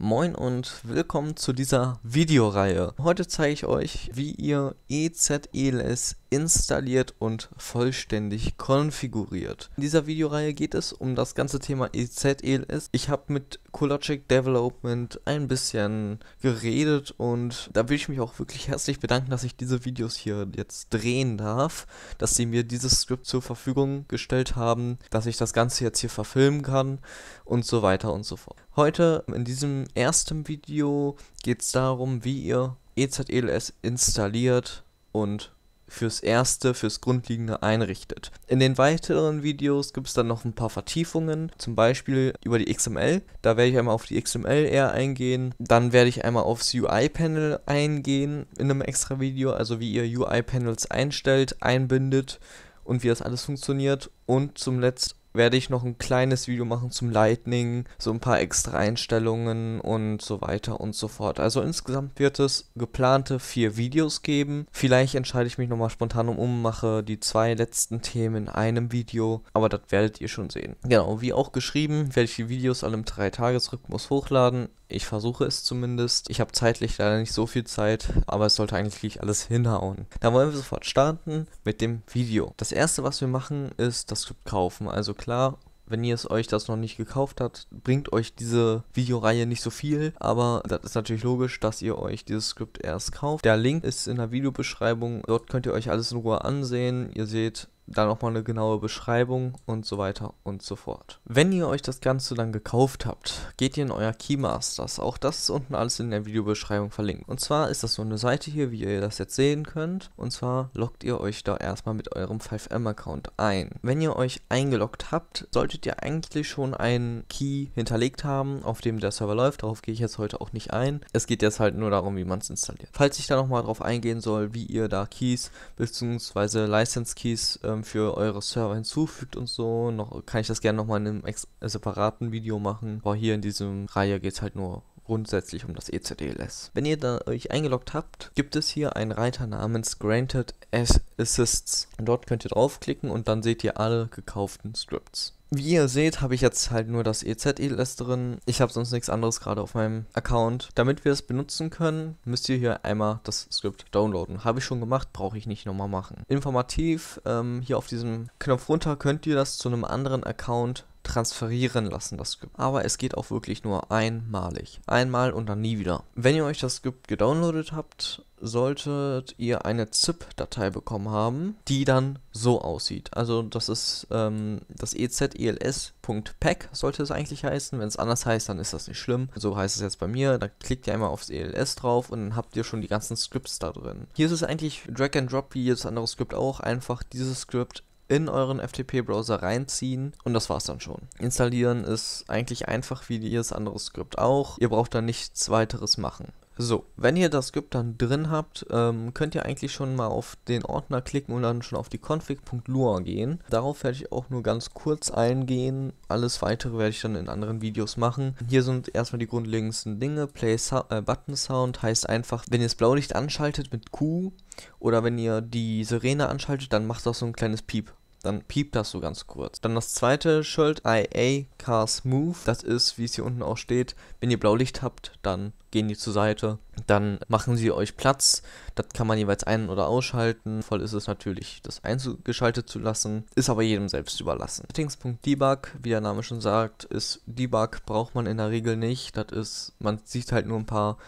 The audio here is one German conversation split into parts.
Moin und willkommen zu dieser Videoreihe. Heute zeige ich euch, wie ihr EZELS installiert und vollständig konfiguriert. In dieser Videoreihe geht es um das ganze Thema ez e Ich habe mit Cologic Development ein bisschen geredet und da will ich mich auch wirklich herzlich bedanken, dass ich diese Videos hier jetzt drehen darf, dass sie mir dieses Skript zur Verfügung gestellt haben, dass ich das Ganze jetzt hier verfilmen kann und so weiter und so fort. Heute in diesem ersten Video geht es darum, wie ihr EZELS installiert und fürs Erste, fürs Grundlegende einrichtet. In den weiteren Videos gibt es dann noch ein paar Vertiefungen, zum Beispiel über die XML. Da werde ich einmal auf die XML eher eingehen. Dann werde ich einmal aufs UI-Panel eingehen in einem extra Video, also wie ihr UI-Panels einstellt, einbindet und wie das alles funktioniert. Und zum Letzt werde ich noch ein kleines Video machen zum Lightning, so ein paar extra Einstellungen und so weiter und so fort. Also insgesamt wird es geplante vier Videos geben. Vielleicht entscheide ich mich nochmal spontan um, und mache die zwei letzten Themen in einem Video, aber das werdet ihr schon sehen. Genau, wie auch geschrieben, werde ich die Videos alle im 3-Tages-Rhythmus hochladen. Ich versuche es zumindest. Ich habe zeitlich leider nicht so viel Zeit, aber es sollte eigentlich alles hinhauen. Da wollen wir sofort starten mit dem Video. Das erste, was wir machen, ist das Skript kaufen. Also klar, wenn ihr es euch das noch nicht gekauft habt, bringt euch diese Videoreihe nicht so viel, aber das ist natürlich logisch, dass ihr euch dieses Skript erst kauft. Der Link ist in der Videobeschreibung, dort könnt ihr euch alles in Ruhe ansehen. Ihr seht, da nochmal eine genaue Beschreibung und so weiter und so fort. Wenn ihr euch das Ganze dann gekauft habt, geht ihr in euer Keymasters. Auch das ist unten alles in der Videobeschreibung verlinkt. Und zwar ist das so eine Seite hier, wie ihr das jetzt sehen könnt. Und zwar loggt ihr euch da erstmal mit eurem 5M-Account ein. Wenn ihr euch eingeloggt habt, solltet ihr eigentlich schon einen Key hinterlegt haben, auf dem der Server läuft. Darauf gehe ich jetzt heute auch nicht ein. Es geht jetzt halt nur darum, wie man es installiert. Falls ich da nochmal drauf eingehen soll, wie ihr da Keys bzw. License Keys ähm, ähm, für eure Server hinzufügt und so. Noch kann ich das gerne nochmal in einem separaten Video machen. Aber hier in diesem Reihe geht es halt nur grundsätzlich um das ECDLS. Wenn ihr da euch eingeloggt habt, gibt es hier einen Reiter namens Granted as Assists. dort könnt ihr draufklicken und dann seht ihr alle gekauften Scripts. Wie ihr seht, habe ich jetzt halt nur das EZELS drin. Ich habe sonst nichts anderes gerade auf meinem Account. Damit wir es benutzen können, müsst ihr hier einmal das Script downloaden. Habe ich schon gemacht, brauche ich nicht nochmal machen. Informativ, ähm, hier auf diesem Knopf runter könnt ihr das zu einem anderen Account transferieren lassen, das Skript. Aber es geht auch wirklich nur einmalig. Einmal und dann nie wieder. Wenn ihr euch das Skript gedownloadet habt, solltet ihr eine ZIP-Datei bekommen haben, die dann so aussieht. Also das ist ähm, das ezels.pack e sollte es eigentlich heißen. Wenn es anders heißt, dann ist das nicht schlimm. So heißt es jetzt bei mir. Da klickt ihr einmal aufs ELS drauf und dann habt ihr schon die ganzen Scripts da drin. Hier ist es eigentlich Drag and Drop wie jedes andere Skript auch. Einfach dieses Skript in euren FTP-Browser reinziehen und das war's dann schon. Installieren ist eigentlich einfach wie jedes andere Skript auch. Ihr braucht dann nichts weiteres machen. So, wenn ihr das Skript dann drin habt, ähm, könnt ihr eigentlich schon mal auf den Ordner klicken und dann schon auf die config.lua gehen. Darauf werde ich auch nur ganz kurz eingehen. Alles weitere werde ich dann in anderen Videos machen. Hier sind erstmal die grundlegendsten Dinge. Play so äh, Button Sound heißt einfach, wenn ihr das Blaulicht anschaltet mit Q oder wenn ihr die Sirene anschaltet, dann macht das so ein kleines Piep dann piept das so ganz kurz. Dann das zweite Schild, IA Car Smooth. Das ist, wie es hier unten auch steht, wenn ihr Blaulicht habt, dann gehen die zur Seite. Dann machen sie euch Platz. Das kann man jeweils ein- oder ausschalten. Voll ist es natürlich, das eingeschaltet zu lassen. Ist aber jedem selbst überlassen. Settings.debug, wie der Name schon sagt, ist Debug braucht man in der Regel nicht. Das ist, man sieht halt nur ein paar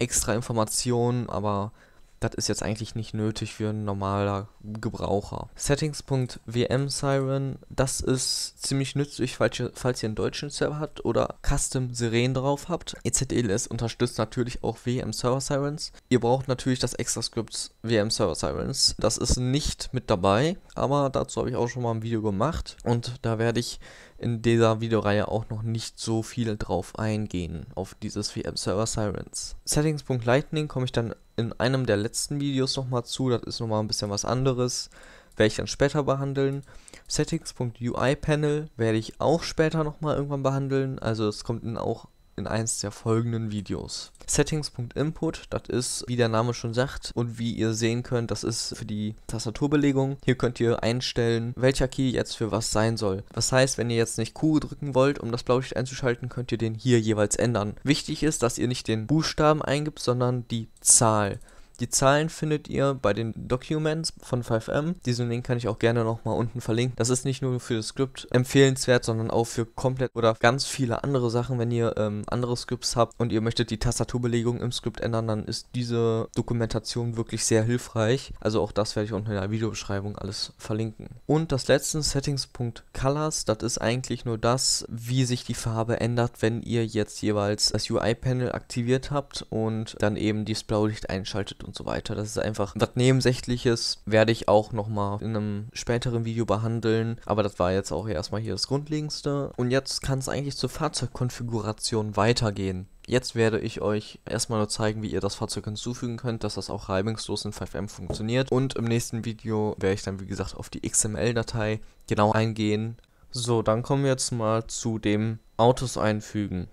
extra Informationen, aber das ist jetzt eigentlich nicht nötig für einen normaler Gebraucher. Settings.wm Siren, das ist ziemlich nützlich, falls ihr, falls ihr einen deutschen Server habt oder Custom Siren drauf habt. EZLS unterstützt natürlich auch WM Server Sirens. Ihr braucht natürlich das Extra-Skript WM Server Sirens. Das ist nicht mit dabei, aber dazu habe ich auch schon mal ein Video gemacht und da werde ich in dieser Videoreihe auch noch nicht so viel drauf eingehen, auf dieses VM Server Sirens. Settings.lightning komme ich dann in einem der letzten Videos nochmal zu, das ist nochmal ein bisschen was anderes, werde ich dann später behandeln. Settings.ui Panel werde ich auch später nochmal irgendwann behandeln, also es kommt dann auch in eins der folgenden Videos. Settings.input, das ist, wie der Name schon sagt und wie ihr sehen könnt, das ist für die Tastaturbelegung. Hier könnt ihr einstellen, welcher Key jetzt für was sein soll. Das heißt, wenn ihr jetzt nicht Q drücken wollt, um das Blaulicht einzuschalten, könnt ihr den hier jeweils ändern. Wichtig ist, dass ihr nicht den Buchstaben eingibt, sondern die Zahl. Die Zahlen findet ihr bei den Documents von 5M. Diesen Link kann ich auch gerne nochmal unten verlinken. Das ist nicht nur für das Skript empfehlenswert, sondern auch für komplett oder ganz viele andere Sachen. Wenn ihr ähm, andere Scripts habt und ihr möchtet die Tastaturbelegung im Skript ändern, dann ist diese Dokumentation wirklich sehr hilfreich. Also auch das werde ich unten in der Videobeschreibung alles verlinken. Und das letzte Settings.colors, das ist eigentlich nur das, wie sich die Farbe ändert, wenn ihr jetzt jeweils das UI-Panel aktiviert habt und dann eben Blaulicht einschaltet und so weiter. Das ist einfach was Nebensächliches, werde ich auch nochmal in einem späteren Video behandeln. Aber das war jetzt auch erstmal hier das Grundlegendste. Und jetzt kann es eigentlich zur Fahrzeugkonfiguration weitergehen. Jetzt werde ich euch erstmal nur zeigen, wie ihr das Fahrzeug hinzufügen könnt, dass das auch reibungslos in 5M funktioniert. Und im nächsten Video werde ich dann, wie gesagt, auf die XML-Datei genau eingehen. So, dann kommen wir jetzt mal zu dem Autos einfügen.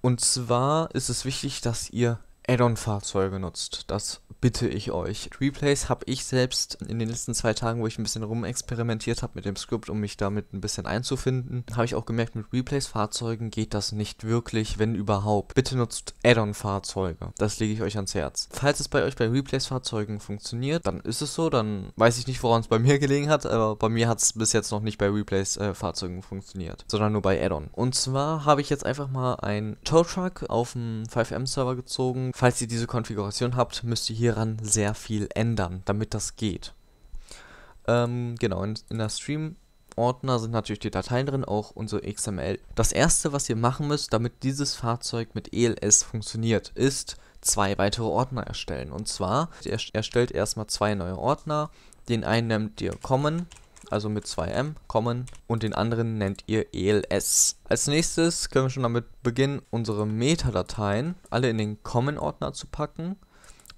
Und zwar ist es wichtig, dass ihr Add-on-Fahrzeuge nutzt. Das bitte ich euch. Replays habe ich selbst in den letzten zwei Tagen, wo ich ein bisschen rumexperimentiert habe mit dem Skript, um mich damit ein bisschen einzufinden, habe ich auch gemerkt, mit Replays-Fahrzeugen geht das nicht wirklich, wenn überhaupt. Bitte nutzt Add-on-Fahrzeuge. Das lege ich euch ans Herz. Falls es bei euch bei Replays-Fahrzeugen funktioniert, dann ist es so. Dann weiß ich nicht, woran es bei mir gelegen hat, aber bei mir hat es bis jetzt noch nicht bei Replays-Fahrzeugen funktioniert, sondern nur bei Add-on. Und zwar habe ich jetzt einfach mal einen Tow Truck auf dem 5M-Server gezogen Falls ihr diese Konfiguration habt, müsst ihr hieran sehr viel ändern, damit das geht. Ähm, genau, in, in der Stream Ordner sind natürlich die Dateien drin, auch unser XML. Das erste, was ihr machen müsst, damit dieses Fahrzeug mit ELS funktioniert, ist zwei weitere Ordner erstellen. Und zwar, ihr erstellt erstmal zwei neue Ordner. Den einen nennt ihr Common also mit 2M, Common und den anderen nennt ihr ELS. Als nächstes können wir schon damit beginnen, unsere Metadateien alle in den Common-Ordner zu packen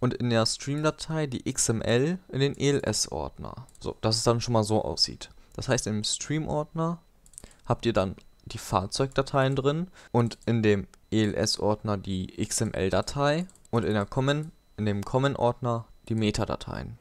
und in der Stream-Datei die XML in den ELS-Ordner. So, dass es dann schon mal so aussieht. Das heißt, im Stream-Ordner habt ihr dann die Fahrzeugdateien drin und in dem ELS-Ordner die XML-Datei und in, der Common, in dem Common-Ordner die Metadateien.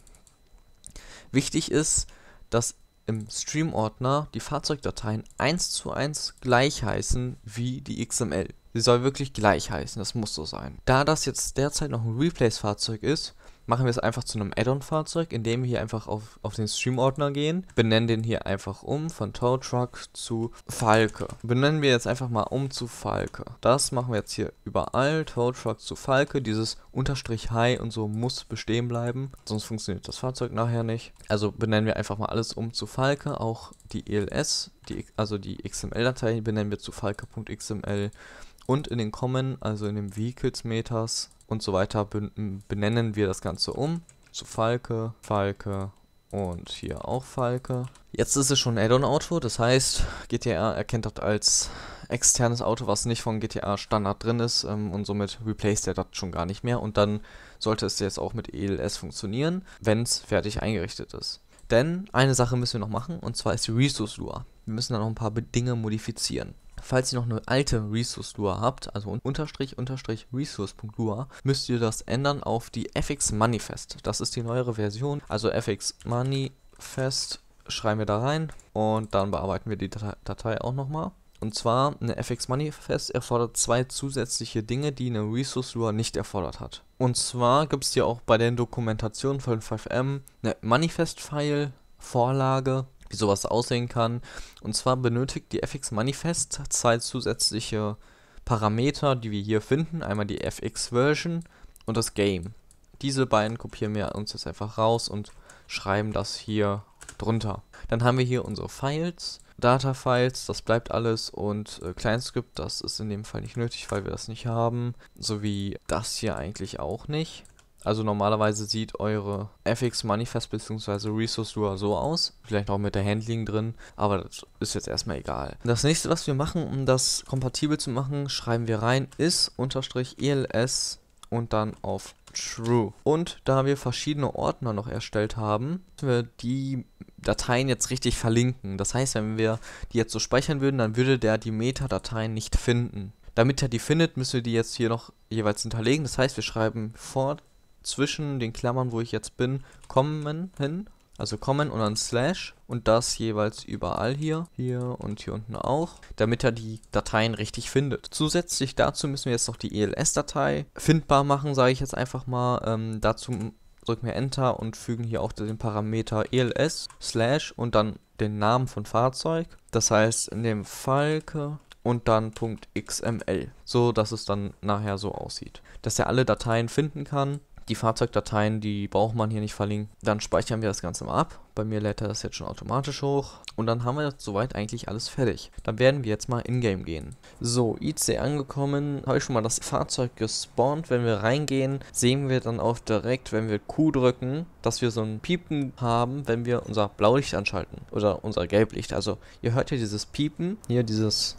Wichtig ist, dass im Stream-Ordner die Fahrzeugdateien 1 zu 1 gleich heißen wie die XML. Sie soll wirklich gleich heißen, das muss so sein. Da das jetzt derzeit noch ein Replace-Fahrzeug ist, machen wir es einfach zu einem Add-on-Fahrzeug, indem wir hier einfach auf, auf den Stream-Ordner gehen, benennen den hier einfach um von Tow Truck zu Falke. Benennen wir jetzt einfach mal um zu Falke. Das machen wir jetzt hier überall, Tow Truck zu Falke, dieses Unterstrich High und so muss bestehen bleiben, sonst funktioniert das Fahrzeug nachher nicht. Also benennen wir einfach mal alles um zu Falke, auch die ELS, die, also die XML-Datei benennen wir zu falke.xml und in den Common, also in dem Vehicles Meters, und so weiter benennen wir das Ganze um zu Falke, Falke und hier auch Falke. Jetzt ist es schon ein Add-on-Auto, das heißt, GTA erkennt das als externes Auto, was nicht von GTA Standard drin ist ähm, und somit replaced er das schon gar nicht mehr und dann sollte es jetzt auch mit ELS funktionieren, wenn es fertig eingerichtet ist. Denn eine Sache müssen wir noch machen und zwar ist die Resource Lure. Wir müssen da noch ein paar Dinge modifizieren. Falls ihr noch eine alte Resource-Lua habt, also unterstrich unterstrich resource.lua, müsst ihr das ändern auf die FX Manifest. Das ist die neuere Version, also FX Manifest schreiben wir da rein und dann bearbeiten wir die Datei auch nochmal. Und zwar, eine FX Manifest erfordert zwei zusätzliche Dinge, die eine Resource Lua nicht erfordert hat. Und zwar gibt es hier auch bei den Dokumentationen von 5M eine Manifest-File, Vorlage wie sowas aussehen kann. Und zwar benötigt die FX Manifest zwei zusätzliche Parameter, die wir hier finden. Einmal die FX Version und das Game. Diese beiden kopieren wir uns jetzt einfach raus und schreiben das hier drunter. Dann haben wir hier unsere Files, Data-Files, das bleibt alles und äh, Kleinscript, das ist in dem Fall nicht nötig, weil wir das nicht haben, sowie das hier eigentlich auch nicht. Also normalerweise sieht eure FX Manifest bzw. Resource Drawer so aus, vielleicht auch mit der Handling drin, aber das ist jetzt erstmal egal. Das nächste, was wir machen, um das kompatibel zu machen, schreiben wir rein is ELS und dann auf True. Und da wir verschiedene Ordner noch erstellt haben, müssen wir die Dateien jetzt richtig verlinken. Das heißt, wenn wir die jetzt so speichern würden, dann würde der die Metadateien nicht finden. Damit er die findet, müssen wir die jetzt hier noch jeweils hinterlegen. Das heißt, wir schreiben fort zwischen den Klammern, wo ich jetzt bin, kommen hin. Also kommen und dann slash und das jeweils überall hier, hier und hier unten auch, damit er die Dateien richtig findet. Zusätzlich dazu müssen wir jetzt noch die ELS-Datei findbar machen, sage ich jetzt einfach mal. Ähm, dazu drücken wir Enter und fügen hier auch den Parameter ELS slash und dann den Namen von Fahrzeug. Das heißt in dem Falke und dann .xml, so dass es dann nachher so aussieht, dass er alle Dateien finden kann die Fahrzeugdateien, die braucht man hier nicht verlinken. Dann speichern wir das Ganze mal ab. Bei mir lädt er das jetzt schon automatisch hoch. Und dann haben wir soweit eigentlich alles fertig. Dann werden wir jetzt mal in-game gehen. So, IC angekommen. Habe ich schon mal das Fahrzeug gespawnt. Wenn wir reingehen, sehen wir dann auch direkt, wenn wir Q drücken, dass wir so ein Piepen haben, wenn wir unser Blaulicht anschalten. Oder unser Gelblicht. Also, ihr hört hier dieses Piepen. Hier dieses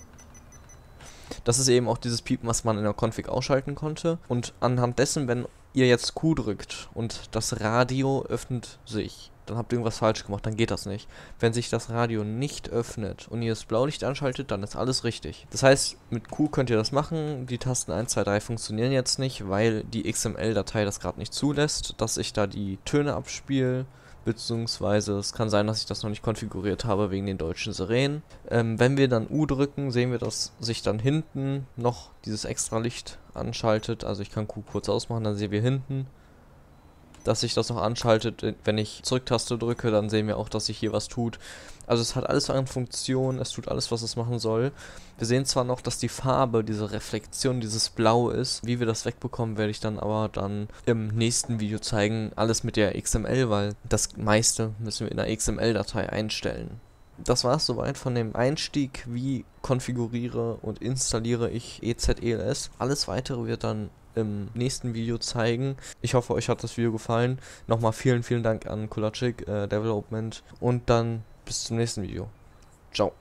das ist eben auch dieses Piepen, was man in der Config ausschalten konnte. Und anhand dessen, wenn ihr jetzt Q drückt und das Radio öffnet sich, dann habt ihr irgendwas falsch gemacht, dann geht das nicht. Wenn sich das Radio nicht öffnet und ihr das Blaulicht anschaltet, dann ist alles richtig. Das heißt, mit Q könnt ihr das machen. Die Tasten 1, 2, 3 funktionieren jetzt nicht, weil die XML-Datei das gerade nicht zulässt, dass ich da die Töne abspiele beziehungsweise es kann sein, dass ich das noch nicht konfiguriert habe wegen den deutschen Sirenen. Ähm, wenn wir dann U drücken, sehen wir, dass sich dann hinten noch dieses extra Licht anschaltet. Also ich kann Q kurz ausmachen, dann sehen wir hinten dass sich das noch anschaltet. Wenn ich Zurücktaste drücke, dann sehen wir auch, dass sich hier was tut. Also es hat alles an Funktionen, es tut alles, was es machen soll. Wir sehen zwar noch, dass die Farbe, diese Reflektion, dieses Blau ist. Wie wir das wegbekommen, werde ich dann aber dann im nächsten Video zeigen. Alles mit der XML, weil das meiste müssen wir in der XML-Datei einstellen das war es soweit von dem Einstieg, wie konfiguriere und installiere ich EZELS. Alles weitere wird dann im nächsten Video zeigen. Ich hoffe, euch hat das Video gefallen. Nochmal vielen, vielen Dank an Kulacik äh, Development und dann bis zum nächsten Video. Ciao.